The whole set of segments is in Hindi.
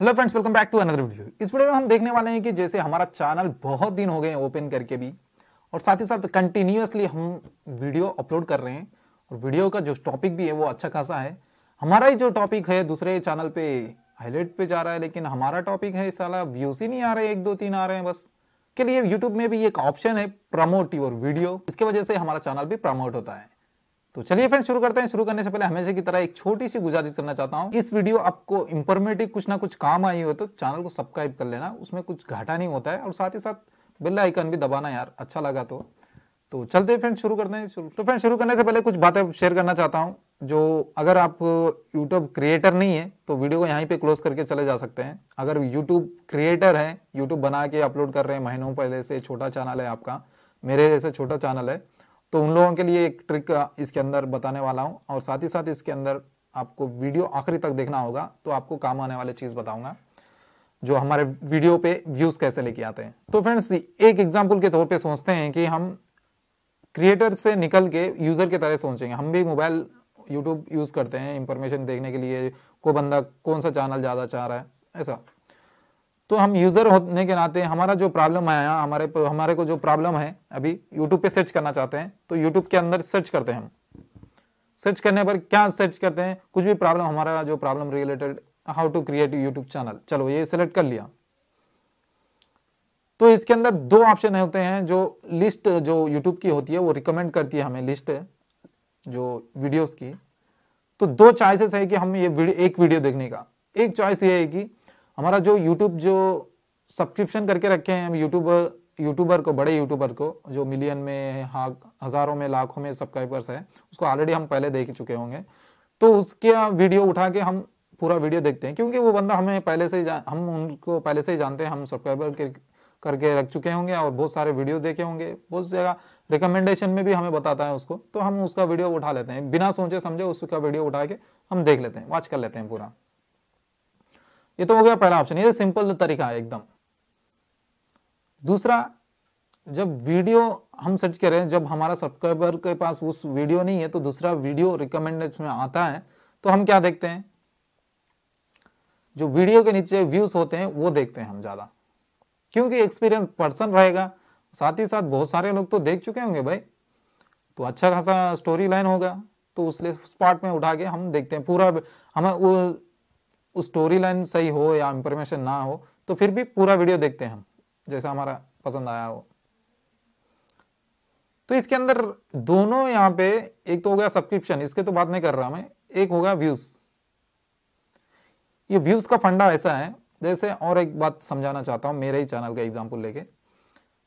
hello friends welcome back to another video इस वीडियो में हम देखने वाले हैं कि जैसे हमारा चैनल बहुत दिन हो गए हैं ओपन करके भी और साथ ही साथ कंटिन्यूसली हम वीडियो अपलोड कर रहे हैं और वीडियो का जो टॉपिक भी है वो अच्छा खासा है हमारा ही जो टॉपिक है दूसरे चैनल पे हाईलाइट पे जा रहा है लेकिन हमारा टॉपिक है साला व्यूज ही नहीं आ रहे एक दो तीन आ रहे हैं बस के लिए यूट्यूब में भी एक ऑप्शन है प्रमोट योर वीडियो इसके वजह से हमारा चैनल भी प्रमोट होता है तो चलिए फ्रेंड शुरू करते हैं शुरू करने से पहले हमेशा की तरह एक छोटी सी गुजारिश करना चाहता हूँ इस वीडियो आपको इंफॉर्मेटिव कुछ ना कुछ काम आई हो तो चैनल को सब्सक्राइब कर लेना उसमें कुछ घाटा नहीं होता है और साथ ही साथ बेल आइकन भी दबाना यार अच्छा लगा तो तो चलते हैं फ्रेंड शुरू करते हैं तो फ्रेंड शुरू करने से पहले कुछ बातें शेयर करना चाहता हूँ जो अगर आप यूट्यूब क्रिएटर नहीं है तो वीडियो को यहाँ पे क्लोज करके चले जा सकते हैं अगर यूट्यूब क्रिएटर है यूट्यूब बना के अपलोड कर रहे हैं महीनों पहले से छोटा चैनल है आपका मेरे जैसे छोटा चैनल है तो उन लोगों के लिए एक ट्रिक इसके अंदर बताने वाला हूँ और साथ ही साथ इसके अंदर आपको वीडियो आखिरी तक देखना होगा तो आपको काम आने वाली चीज़ बताऊंगा जो हमारे वीडियो पे व्यूज़ कैसे लेके आते हैं तो फ्रेंड्स एक एग्जाम्पल के तौर पे सोचते हैं कि हम क्रिएटर से निकल के यूज़र के तरह सोचेंगे हम भी मोबाइल यूट्यूब यूज़ करते हैं इंफॉर्मेशन देखने के लिए कोई बंदा कौन सा चैनल ज़्यादा चाह रहा है ऐसा तो हम यूज़र होने के नाते हमारा जो प्रॉब्लम आया हमारे हमारे को जो प्रॉब्लम है अभी यूट्यूब पे सर्च करना चाहते हैं तो यूट्यूब के अंदर सर्च करते हैं हम सर्च करने पर क्या सर्च करते हैं कुछ भी प्रॉब्लम हमारा जो problem related how to create YouTube channel चलो ये सिलेक्ट कर लिया तो इसके अंदर दो ऑप्शन होते हैं जो लिस्ट जो यूट्यूब की होती है वो रिकमेंड करती है हमें लिस्ट जो वीडियोस की तो दो चॉइसेस है कि हम ये वीडियो, एक वीडियो देखने का एक चॉइस ये है कि हमारा जो यूट्यूब जो सब्सक्रिप्शन करके रखे हैं हम यूट्यूबर यूट्यूबर को बड़े यूट्यूबर को जो मिलियन में हाँ हज़ारों में लाखों में सब्सक्राइबर्स है उसको ऑलरेडी हम पहले देख चुके होंगे तो उसके वीडियो उठा के हम पूरा वीडियो देखते हैं क्योंकि वो बंदा हमें पहले से ही हम उनको पहले से ही जानते हैं हम सब्सक्राइबर के करके रख चुके होंगे और बहुत सारे वीडियो देखे होंगे बहुत जगह रिकमेंडेशन में भी हमें बताता है उसको तो हम उसका वीडियो उठा लेते हैं बिना सोचे समझे उसका वीडियो उठा के हम देख लेते हैं वॉच कर लेते हैं पूरा ये तो हो गया पहला ऑप्शन ये सिंपल तो तरीका है एकदम दूसरा जब वीडियो हम सर्च करें जब हमारा सब्सक्राइबर के पास उस वीडियो नहीं है तो दूसरा वीडियो रिकमेंडेड में आता है तो हम क्या देखते हैं जो वीडियो के नीचे व्यूज होते हैं वो देखते हैं हम ज़्यादा क्योंकि एक्सपीरियंस पर्सन रहेगा साथ ही साथ बहुत सारे लोग तो देख चुके होंगे भाई तो अच्छा खासा स्टोरी लाइन होगा तो उस स्पॉट में उठा के हम देखते हैं पूरा हमें स्टोरी लाइन सही हो या इंफॉर्मेशन ना हो तो फिर भी पूरा वीडियो देखते हैं हम जैसा हमारा पसंद आया हो तो इसके अंदर दोनों यहां पे एक तो हो गया सब्सक्रिप्शन इसके तो बात नहीं कर रहा मैं एक होगा व्यूज ये व्यूज का फंडा ऐसा है जैसे और एक बात समझाना चाहता हूं मेरे ही चैनल का एग्जाम्पल लेके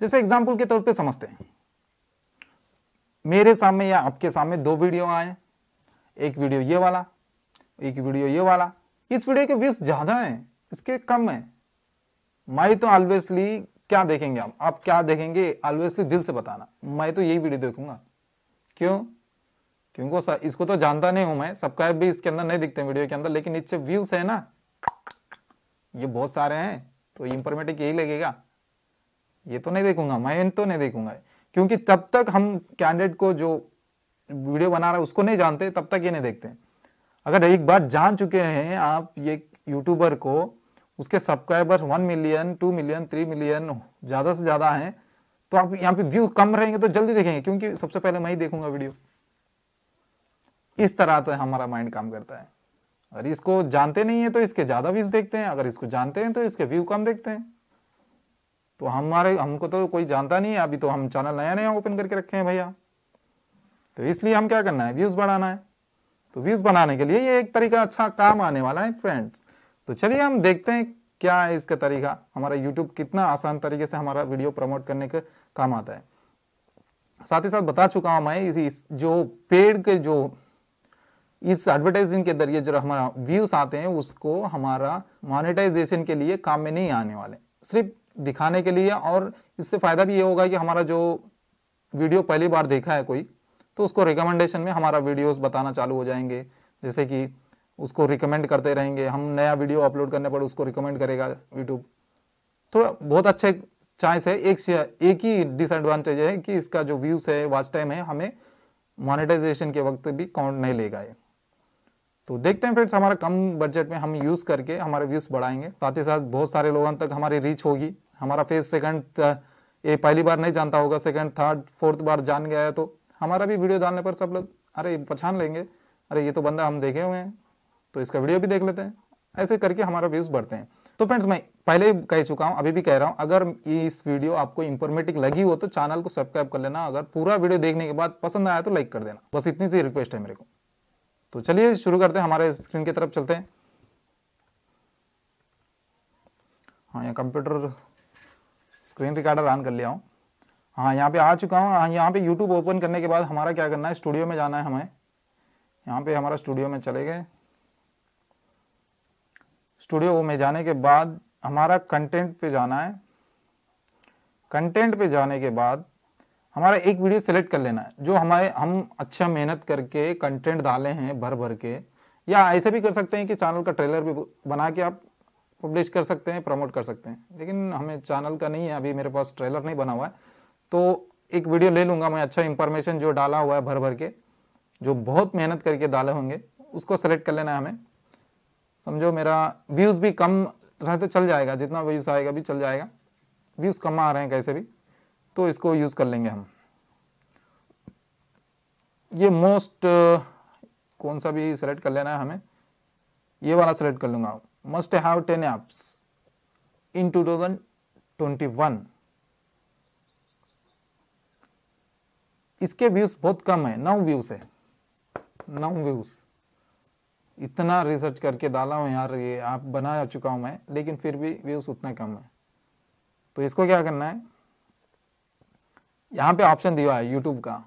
जैसे एग्जाम्पल के तौर पर समझते हैं मेरे सामने या आपके सामने दो वीडियो आए एक वीडियो ये वाला एक वीडियो ये वाला इस वीडियो के व्यूज ज़्यादा हैं इसके कम हैं मैं तो ऑलवेसली क्या देखेंगे आप आप क्या देखेंगे ऑलवेसली दिल से बताना मैं तो यही वीडियो देखूंगा क्यों क्योंकि इसको तो जानता नहीं हूं मैं सब्सक्राइब भी इसके अंदर नहीं दिखते वीडियो के अंदर लेकिन इससे व्यूज है ना ये बहुत सारे हैं तो इंफॉर्मेटिव यही लगेगा ये तो नहीं देखूंगा मैं तो नहीं देखूंगा क्योंकि तब तक हम कैंडिडेट को जो वीडियो बना रहा है उसको नहीं जानते तब तक ये नहीं देखते अगर एक बार जान चुके हैं आप ये यूट्यूबर को उसके subscriber one million two million three million ज़्यादा से ज़्यादा हैं तो आप यहाँ पे व्यू कम रहेंगे तो जल्दी देखेंगे क्योंकि सबसे पहले मैं ही देखूंगा वीडियो इस तरह तो हमारा माइंड काम करता है अगर इसको जानते नहीं है तो इसके ज़्यादा व्यूज देखते हैं अगर इसको जानते हैं तो इसके व्यू कम देखते हैं तो हमारे हमको तो कोई जानता नहीं है अभी तो हम चैनल नया नया ओपन करके रखे हैं भैया तो इसलिए हम क्या करना है व्यूज बढ़ाना है तो व्यूज बनाने के लिए ये एक तरीका अच्छा काम आने वाला है फ्रेंड्स तो चलिए हम देखते हैं क्या है इसका तरीका हमारा यूट्यूब कितना आसान तरीके से हमारा वीडियो प्रमोट करने के काम आता है साथ ही साथ बता चुका हूं मैं इसी जो पेड़ के जो इस एडवर्टाइजिंग के जरिए जो हमारा व्यूज आते हैं उसको हमारा मोनेटाइजेशन के लिए काम में नहीं आने वाले सिर्फ दिखाने के लिए और इससे फायदा भी ये होगा कि हमारा जो वीडियो पहली बार देखा है कोई तो उसको रिकमेंडेशन में हमारा वीडियोस बताना चालू हो जाएंगे जैसे कि उसको रिकमेंड करते रहेंगे हम नया वीडियो अपलोड करने पर उसको रिकमेंड करेगा यूट्यूब थोड़ा बहुत अच्छे चांस है एक एक ही डिसएडवांटेज है कि इसका जो व्यूज़ है वॉच टाइम है हमें मोनेटाइजेशन के वक्त भी काउंट नहीं लेगा ये तो देखते हैं फ्रेंड्स हमारा कम बजट में हम यूज़ करके हमारे व्यूज़ बढ़ाएंगे साथ ही साथ बहुत सारे लोगों तक हमारी रीच होगी हमारा फेस सेकंड ये पहली बार नहीं जानता होगा सेकंड थर्ड फोर्थ बार जान गया है तो हमारा भी वीडियो डालने पर सब लोग अरे पहचान लेंगे अरे ये तो बंदा हम देखे हुए हैं तो इसका वीडियो भी देख लेते हैं ऐसे करके हमारा व्यूज़ बढ़ते हैं तो फ्रेंड्स मैं पहले ही कह चुका हूँ अभी भी कह रहा हूँ अगर इस वीडियो आपको इन्फॉर्मेटिव लगी हो तो चैनल को सब्सक्राइब कर लेना अगर पूरा वीडियो देखने के बाद पसंद आया तो लाइक कर देना बस इतनी सी रिक्वेस्ट है मेरे को तो चलिए शुरू करते हैं हमारे स्क्रीन की तरफ चलते हैं हाँ यहाँ कंप्यूटर स्क्रीन रिकॉर्डर ऑन कर लिया हूँ हाँ यहाँ पे आ चुका हूँ हाँ, यहाँ पे यूट्यूब ओपन करने के बाद हमारा क्या करना है स्टूडियो में जाना है हमें यहाँ पे हमारा स्टूडियो में चले गए स्टूडियो में जाने के बाद हमारा कंटेंट पे जाना है कंटेंट पे जाने के बाद हमारा एक वीडियो सेलेक्ट कर लेना है जो हमारे हम अच्छा मेहनत करके कंटेंट डाले हैं भर भर के या ऐसे भी कर सकते हैं कि चैनल का ट्रेलर भी बना के आप पब्लिश कर सकते हैं प्रमोट कर सकते हैं लेकिन हमें चैनल का नहीं है अभी मेरे पास ट्रेलर नहीं बना हुआ है तो एक वीडियो ले लूँगा मैं अच्छा इंफॉर्मेशन जो डाला हुआ है भर भर के जो बहुत मेहनत करके डाले होंगे उसको सेलेक्ट कर लेना है हमें समझो मेरा व्यूज़ भी कम रहते तो चल जाएगा जितना व्यूज़ आएगा भी चल जाएगा व्यूज़ कम आ रहे हैं कैसे भी तो इसको यूज़ कर लेंगे हम ये मोस्ट कौन सा भी सेलेक्ट कर लेना है हमें ये वाला सेलेक्ट कर लूँगा must have ten apps in two thousand twenty one इसके व्यूज बहुत कम है नौ व्यूज है नौ व्यूज इतना रिसर्च करके डाला हूं यार ये आप बना चुका हूं मैं लेकिन फिर भी व्यूज उतना कम है तो इसको क्या करना है यहाँ पे ऑप्शन दिया है यूट्यूब का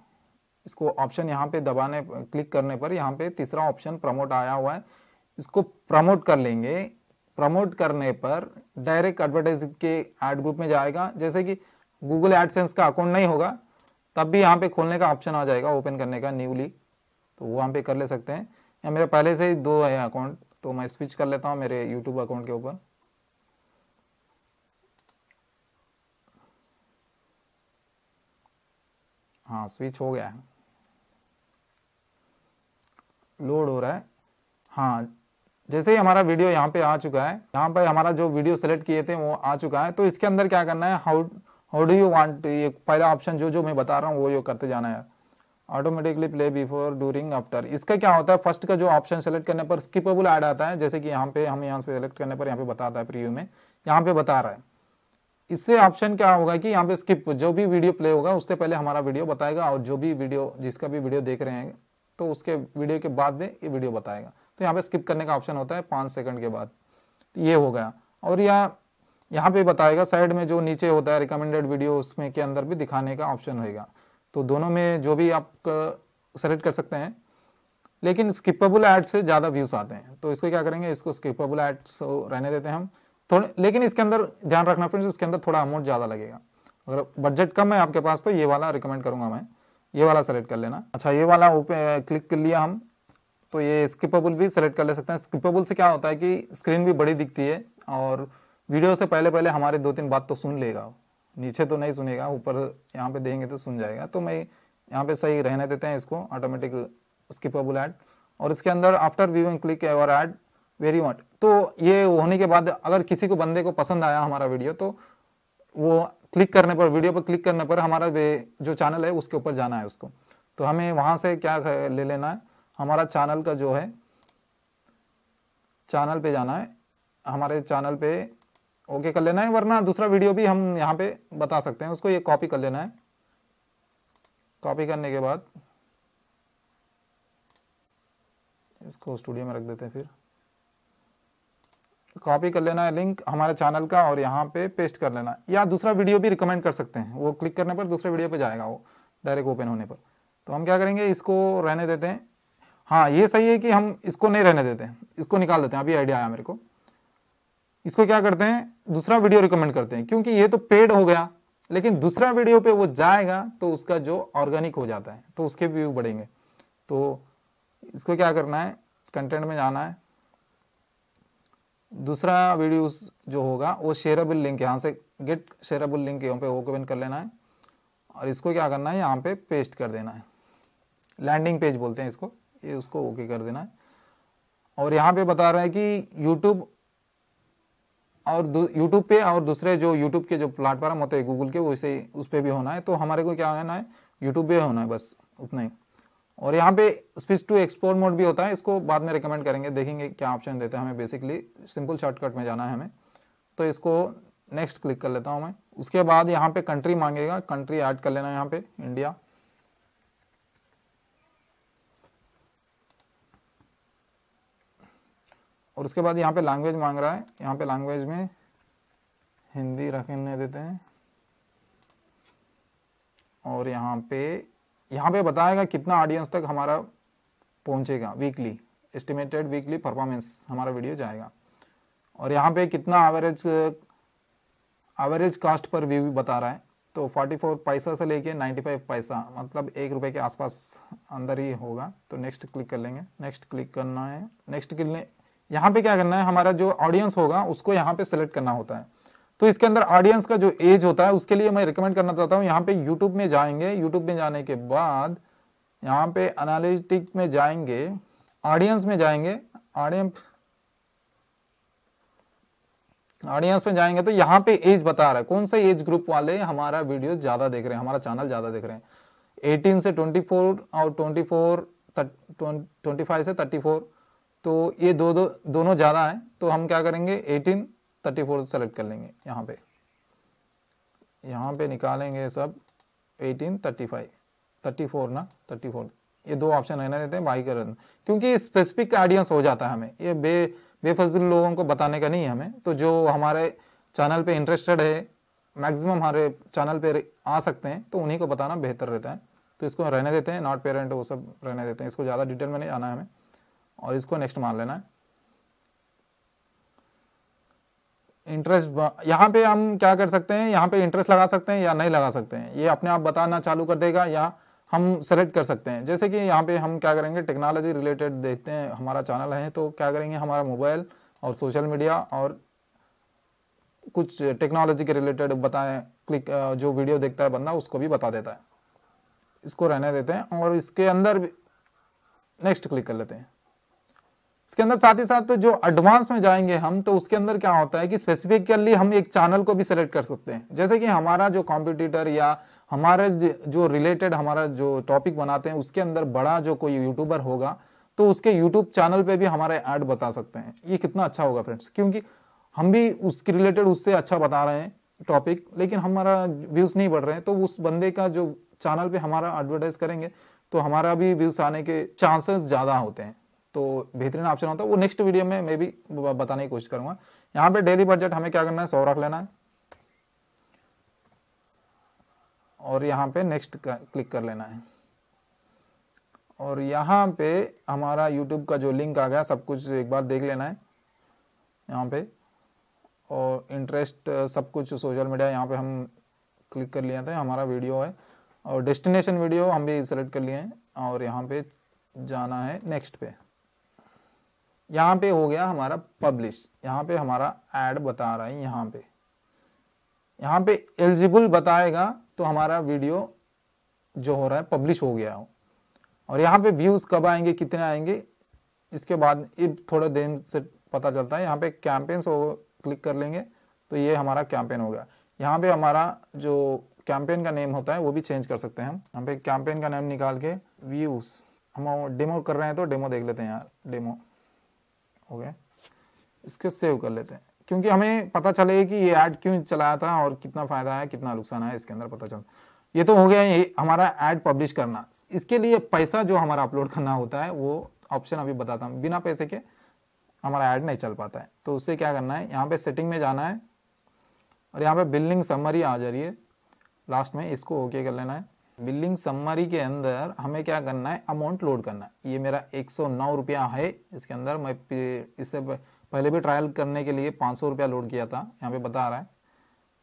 इसको ऑप्शन यहाँ पे दबाने क्लिक करने पर यहाँ पे तीसरा ऑप्शन प्रमोट आया हुआ है इसको प्रमोट कर लेंगे प्रमोट करने पर डायरेक्ट एडवर्टाइज के एड ग्रुप में जाएगा जैसे कि गूगल एडसेंस का अकाउंट नहीं होगा तब भी यहाँ पे खोलने का ऑप्शन आ जाएगा ओपन करने का न्यूली तो वो वहाँ पे कर ले सकते हैं या मेरा पहले से ही दो है अकाउंट तो मैं स्विच कर लेता हूँ मेरे यूट्यूब अकाउंट के ऊपर हाँ स्विच हो गया है लोड हो रहा है हाँ जैसे ही हमारा वीडियो यहाँ पे आ चुका है यहाँ पे हमारा जो वीडियो सेलेक्ट किए थे वो आ चुका है तो इसके अंदर क्या करना है how how do you want ये पहला ऑप्शन जो जो मैं बता रहा हूँ वो यो करते जाना है automatically play before during after इसका क्या होता है फर्स्ट का जो ऑप्शन सेलेक्ट करने पर स्किपेबल ऐड आता है जैसे कि यहाँ पे हम यहाँ सेलेक्ट करने पर यहाँ पे बताता है प्रीव्यू में यहाँ पे बता रहा है इससे ऑप्शन क्या होगा कि यहाँ पे स्किप जो भी वीडियो प्ले होगा उससे पहले हमारा वीडियो बताएगा और जो भी वीडियो जिसका भी वीडियो देख रहे हैं तो उसके वीडियो के बाद में ये वीडियो बताएगा तो यहाँ पे स्किप करने का ऑप्शन होता है पाँच सेकंड के बाद ये हो गया और यह यहाँ पे बताएगा साइड में जो नीचे होता है रिकमेंडेड वीडियो उसमें के अंदर भी दिखाने का ऑप्शन रहेगा तो दोनों में जो भी आप सेलेक्ट कर सकते हैं लेकिन स्किपेबल एड से ज़्यादा व्यूज़ आते हैं तो इसको क्या करेंगे इसको स्किपेबल एड्स तो रहने देते हैं हम थोड़े लेकिन इसके अंदर ध्यान रखना फ्रेंड्स इसके अंदर थोड़ा अमाउंट ज़्यादा लगेगा अगर बजट कम है आपके पास तो ये वाला रिकमेंड करूँगा मैं ये वाला सेलेक्ट कर लेना अच्छा ये वाला क्लिक कर लिया हम तो ये स्किपेबल भी सेलेक्ट कर ले सकते हैं स्किपेबल से क्या होता है कि स्क्रीन भी बड़ी दिखती है और वीडियो से पहले पहले हमारे दो तीन बात तो सुन लेगा नीचे तो नहीं सुनेगा ऊपर यहाँ पे देंगे तो सुन जाएगा तो मैं यहाँ पे सही रहने देते हैं इसको ऑटोमेटिक स्किपेबल ऐड और इसके अंदर after viewing click ever ad very much तो ये होने के बाद अगर किसी को बंदे को पसंद आया हमारा वीडियो तो वो क्लिक करने पर वीडियो पर क्लिक करने पर हमारा जो चैनल है उसके ऊपर जाना है उसको तो हमें वहाँ से क्या ले लेना है हमारा चैनल का जो है चैनल पे जाना है हमारे चैनल पे ओके कर लेना है वरना दूसरा वीडियो भी हम यहाँ पे बता सकते हैं उसको ये कॉपी कर लेना है कॉपी करने के बाद इसको स्टूडियो में रख देते हैं फिर कॉपी कर लेना है लिंक हमारे चैनल का और यहाँ पे पेस्ट कर लेना या दूसरा वीडियो भी रिकमेंड कर सकते हैं वो क्लिक करने पर दूसरे वीडियो पे जाएगा वो डायरेक्ट ओपन होने पर तो हम क्या करेंगे इसको रहने देते हैं हाँ ये सही है कि हम इसको नहीं रहने देते इसको निकाल देते हैं अभी आइडिया आया मेरे को इसको क्या करते हैं दूसरा वीडियो रिकमेंड करते हैं क्योंकि ये तो पेड हो गया लेकिन दूसरा वीडियो पे वो जाएगा तो उसका जो ऑर्गेनिक हो जाता है तो उसके व्यू बढ़ेंगे तो इसको क्या करना है कंटेंट में जाना है दूसरा वीडियो जो होगा वो शेयरेबल लिंक यहाँ से गेट शेयरेबल लिंक यहाँ पे ओपन कर लेना है और इसको क्या करना है यहाँ पे पेस्ट कर देना है लैंडिंग पेज बोलते हैं इसको ये उसको ओके कर देना है और यहाँ पे बता रहा है कि यूट्यूब और यूट्यूब पे और दूसरे जो यूट्यूब के जो प्लेटफॉर्म होते हैं गूगल के वैसे उस पर भी होना है तो हमारे को क्या होना है यूट्यूब पे होना है बस उतना ही और यहाँ पे स्पीच टू एक्सप्लोर मोड भी होता है इसको बाद में रिकमेंड करेंगे देखेंगे क्या ऑप्शन देते हैं हमें बेसिकली सिंपल शॉर्टकट में जाना है हमें तो इसको नेक्स्ट क्लिक कर लेता हूँ मैं उसके बाद यहाँ पे कंट्री मांगेगा कंट्री ऐड कर लेना है यहाँ पे इंडिया और उसके बाद यहाँ पे लैंग्वेज मांग रहा है यहाँ पे लैंग्वेज में हिंदी रखने देते हैं और यहाँ पे यहाँ पे बताएगा कितना ऑडियंस तक हमारा पहुँचेगा वीकली एस्टिमेटेड वीकली परफॉर्मेंस हमारा वीडियो जाएगा और यहाँ पे कितना average average cost per view बता रहा है तो 44 पैसा से लेके 95 पैसा मतलब एक रुपए के आसपास अंदर ही होगा तो नेक्स्ट क्लिक कर लेंगे नेक्स्ट क्लिक करना है नेक्स्ट क्लिक यहाँ पे क्या करना है हमारा जो ऑडियंस होगा उसको यहाँ पे सिलेक्ट करना होता है तो इसके अंदर ऑडियंस का जो एज होता है उसके लिए मैं रिकमेंड करना चाहता हूँ यहाँ पे यूट्यूब में जाएंगे यूट्यूब में जाने के बाद यहाँ पे अनालिटिक में जाएंगे ऑडियंस में जाएंगे ऑडियंस ऑडियंस में जाएंगे तो यहाँ पे एज बता रहा है कौन से एज ग्रुप वाले हमारा वीडियो ज्यादा देख रहे हैं हमारा चैनल ज्यादा देख रहे हैं 18 से 24 और 24 25 से 34 तो ये दो दो दोनों ज़्यादा हैं तो हम क्या करेंगे एटीन थर्टी फोर सेलेक्ट कर लेंगे यहाँ पे यहाँ पे निकालेंगे सब eighteen thirty five thirty four ना थर्टी फोर ये दो ऑप्शन रहने देते हैं बाई कर क्योंकि स्पेसिफिक ऑडियंस हो जाता है हमें ये बे बेफजल लोगों को बताने का नहीं है हमें तो जो हमारे चैनल पे इंटरेस्टेड है मैक्सिमम हमारे चैनल पे आ सकते हैं तो उन्हीं को बताना बेहतर रहता है तो इसको रहने देते हैं नॉट पेरेंट वो सब रहने देते हैं इसको ज़्यादा डिटेल में नहीं आना है हमें और इसको नेक्स्ट मान लेना है इंटरेस्ट यहाँ पे हम क्या कर सकते हैं यहाँ पे इंटरेस्ट लगा सकते हैं या नहीं लगा सकते हैं ये अपने आप बताना चालू कर देगा या हम सेलेक्ट कर सकते हैं जैसे कि यहाँ पे हम क्या करेंगे टेक्नोलॉजी रिलेटेड देखते हैं हमारा चैनल है तो क्या करेंगे हमारा मोबाइल और सोशल मीडिया और कुछ टेक्नोलॉजी के रिलेटेड बताएं क्लिक जो वीडियो देखता है बंदा उसको भी बता देता है इसको रहने देते हैं और इसके अंदर नेक्स्ट क्लिक कर लेते हैं उसके अंदर साथ ही साथ तो जो एडवांस में जाएंगे हम तो उसके अंदर क्या होता है कि स्पेसिफिकली हम एक चैनल को भी सिलेक्ट कर सकते हैं जैसे कि हमारा जो कॉम्पिटिटर या हमारे जो रिलेटेड हमारा जो टॉपिक बनाते हैं उसके अंदर बड़ा जो कोई यूट्यूबर होगा तो उसके यूट्यूब चैनल पे भी हमारे ऐड बता सकते हैं ये कितना अच्छा होगा फ्रेंड्स क्योंकि हम भी उसके रिलेटेड उससे अच्छा बता रहे हैं टॉपिक लेकिन हमारा व्यूज नहीं बढ़ रहे हैं तो उस बंदे का जो चैनल पे हमारा एडवर्टाइज करेंगे तो हमारा भी व्यूज आने के चांसेस ज़्यादा होते हैं तो बेहतरीन ऑप्शन होता है वो नेक्स्ट वीडियो में मैं भी बताने की कोशिश करूंगा यहाँ पे डेली बजट हमें क्या करना है सौ रख लेना है और यहाँ पे नेक्स्ट क्लिक कर लेना है और यहाँ पे हमारा यूट्यूब का जो लिंक आ गया सब कुछ एक बार देख लेना है यहाँ पे और इंटरेस्ट सब कुछ सोशल मीडिया यहाँ पे हम क्लिक कर लिया था हमारा वीडियो है और डेस्टिनेशन वीडियो हम भी सेलेक्ट कर लिए हैं और यहाँ पे जाना है नेक्स्ट पे यहाँ पे हो गया हमारा पब्लिश यहाँ पे हमारा एड बता रहा है यहाँ पे यहाँ पे एलिजिबल बताएगा तो हमारा वीडियो जो हो रहा है पब्लिश हो गया हो और यहाँ पे व्यूज कब आएंगे कितने आएंगे इसके बाद ये थोड़ा देर से पता चलता है यहाँ पे कैंपेन्स क्लिक कर लेंगे तो ये हमारा कैंपेन हो गया यहाँ पे हमारा जो कैंपेन का नेम होता है वो भी चेंज कर सकते हैं हम यहाँ पे कैंपेन का नेम निकाल के व्यूज हम डेमो कर रहे हैं तो डेमो देख लेते हैं यार डेमो हो गया इसको सेव कर लेते हैं क्योंकि हमें पता चले कि ये ऐड क्यों चलाया था और कितना फायदा है कितना नुकसान है इसके अंदर पता चल ये तो हो गया ये हमारा ऐड पब्लिश करना इसके लिए पैसा जो हमारा अपलोड करना होता है वो ऑप्शन अभी बताता हूँ बिना पैसे के हमारा ऐड नहीं चल पाता है तो उससे क्या करना है यहाँ पे सेटिंग में जाना है और यहाँ पे बिल्डिंग समरी आ जा रही है लास्ट में इसको ओके कर लेना है बिलिंग सम्मारी के अंदर हमें क्या करना है अमाउंट लोड करना है ये मेरा एक सौ नौ रुपया है इसके अंदर मैं इससे पहले भी ट्रायल करने के लिए पाँच सौ रुपया लोड किया था यहाँ पे बता रहा है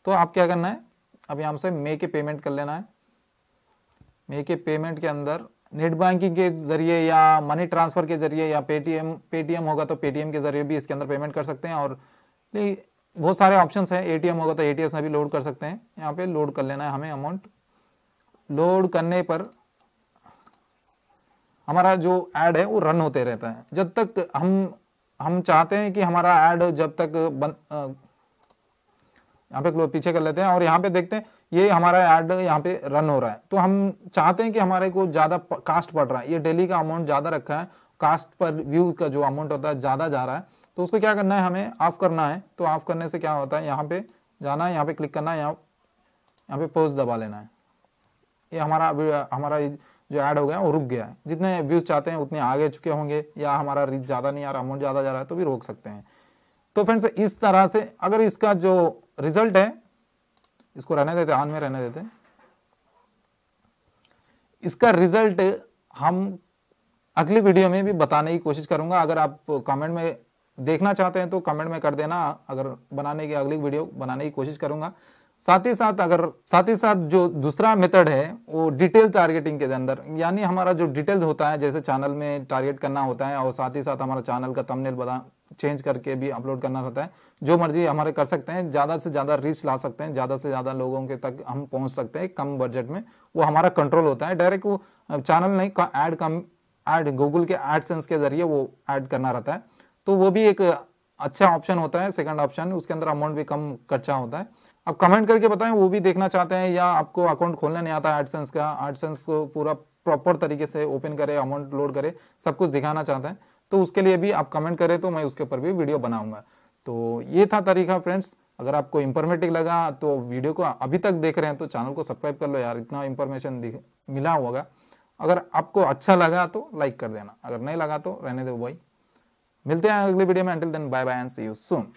तो आप क्या करना है अब यहाँ से मे के पेमेंट कर लेना है मे के पेमेंट के अंदर नेट बैंकिंग के जरिए या मनी ट्रांसफर के जरिए या पेटीएम पेटीएम होगा तो पेटीएम के जरिए भी इसके अंदर पेमेंट कर सकते हैं और बहुत सारे ऑप्शन हैं ए होगा तो ए से भी लोड कर सकते हैं यहाँ पे लोड कर लेना है हमें अमाउंट लोड करने पर हमारा जो ऐड है वो रन होते रहता है जब तक हम हम चाहते हैं कि हमारा ऐड जब तक बन यहाँ पे पीछे कर लेते हैं और यहाँ पे देखते हैं ये हमारा ऐड यहाँ पे रन हो रहा है तो हम चाहते हैं कि हमारे को ज़्यादा कास्ट पड़ रहा है ये डेली का अमाउंट ज़्यादा रखा है कास्ट पर व्यू का जो अमाउंट होता है ज़्यादा जा रहा है तो उसको क्या करना है हमें ऑफ करना है तो ऑफ करने से क्या होता है यहाँ पे जाना है यहाँ पे क्लिक करना है यहाँ यहाँ पे पोज दबा लेना है ये हमारा हमारा जो ऐड हो गया वो रुक गया है जितने व्यूज चाहते हैं उतने आगे चुके होंगे या हमारा रीच ज़्यादा नहीं आ रहा अमाउंट ज़्यादा जा रहा है तो भी रोक सकते हैं तो फ्रेंड्स इस तरह से अगर इसका जो रिजल्ट है इसको रहने देते आन में रहने देते इसका रिजल्ट हम अगली वीडियो में भी बताने की कोशिश करूंगा अगर आप कमेंट में देखना चाहते हैं तो कमेंट में कर देना अगर बनाने की अगली वीडियो बनाने की कोशिश करूंगा साथ ही साथ अगर साथ ही साथ जो दूसरा मेथड है वो डिटेल टारगेटिंग के अंदर यानी हमारा जो डिटेल होता है जैसे चैनल में टारगेट करना होता है और साथ ही साथ हमारा चैनल का तमनेल बना चेंज करके भी अपलोड करना रहता है जो मर्जी हमारे कर सकते हैं ज़्यादा से ज़्यादा रीच ला सकते हैं ज़्यादा से ज़्यादा लोगों के तक हम पहुंच सकते हैं कम बजट में वो हमारा कंट्रोल होता है डायरेक्ट वो चैनल नहीं का ऐड कम ऐड गूगल के सेंस के जरिए वो ऐड करना रहता है तो वो भी एक अच्छा ऑप्शन होता है सेकंड ऑप्शन उसके अंदर अमाउंट भी कम खर्चा होता है आप कमेंट करके बताएं वो भी देखना चाहते हैं या आपको अकाउंट खोलना नहीं आता एडसेंस का एडसेंस को पूरा प्रॉपर तरीके से ओपन करें अमाउंट लोड करें सब कुछ दिखाना चाहते हैं तो उसके लिए भी आप कमेंट करें तो मैं उसके ऊपर भी वीडियो बनाऊंगा तो ये था तरीका फ्रेंड्स अगर आपको इंफॉर्मेटिव लगा तो वीडियो को अभी तक देख रहे हैं तो चैनल को सब्सक्राइब कर लो यार इतना इन्फॉर्मेशन मिला होगा अगर आपको अच्छा लगा तो लाइक कर देना अगर नहीं लगा तो रहने दो भाई मिलते हैं अगले वीडियो में until then bye bye and see you soon